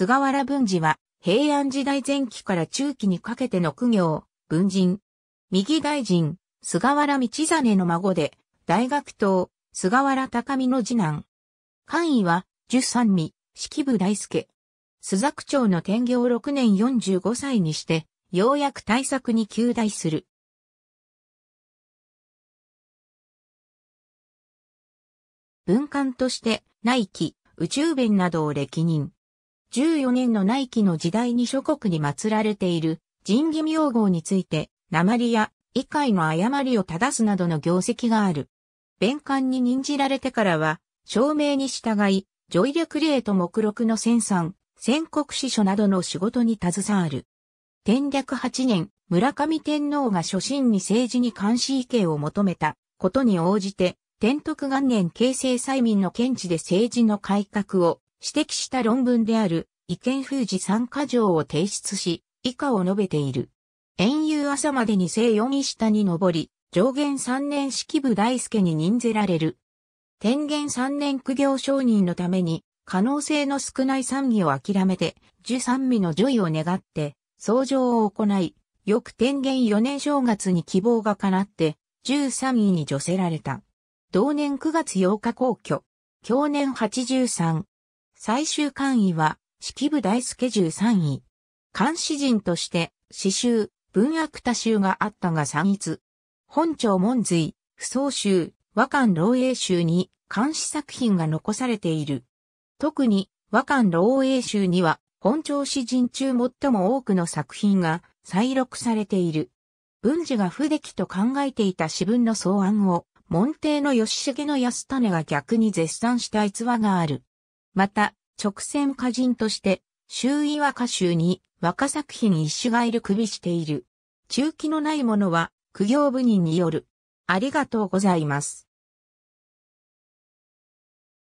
菅原文治は、平安時代前期から中期にかけての苦行、文人。右大臣、菅原道真の孫で、大学等、菅原高見の次男。官位は、十三味、式部大輔。須作町の天行6年45歳にして、ようやく対策に求大する。文官として、内記、宇宙弁などを歴任。14年の内記の時代に諸国に祀られている神義名号について、鉛や異界の誤りを正すなどの業績がある。弁官に任じられてからは、証明に従い、ジョイレクレート目録の戦産、戦国司書などの仕事に携わる。天略8年、村上天皇が初心に政治に監視意見を求めたことに応じて、天徳元年形成催眠の検知で政治の改革を指摘した論文である意見封じ参加条を提出し、以下を述べている。遠遊朝までに正四位下に上り、上限三年式部大輔に任ぜられる。天元三年苦行承認のために、可能性の少ない賛儀を諦めて、十三味の除位を願って、相乗を行い、翌天元四年正月に希望が叶って、十三位に除せられた。同年九月八日皇居、去年八十三。最終官位は、式部大輔13位。監視人として、詩集、文悪多集があったが散逸。本朝門髄、不創集、和漢老英集に、監視作品が残されている。特に、和漢老英集には、本朝詩人中最も多くの作品が再録されている。文字が不出来と考えていた詩文の草案を、門弟の吉重の安種が逆に絶賛した逸話がある。また、直線歌人として、周囲和歌集に和歌作品一種がいる首している。中期のないものは、苦行部人による。ありがとうございます。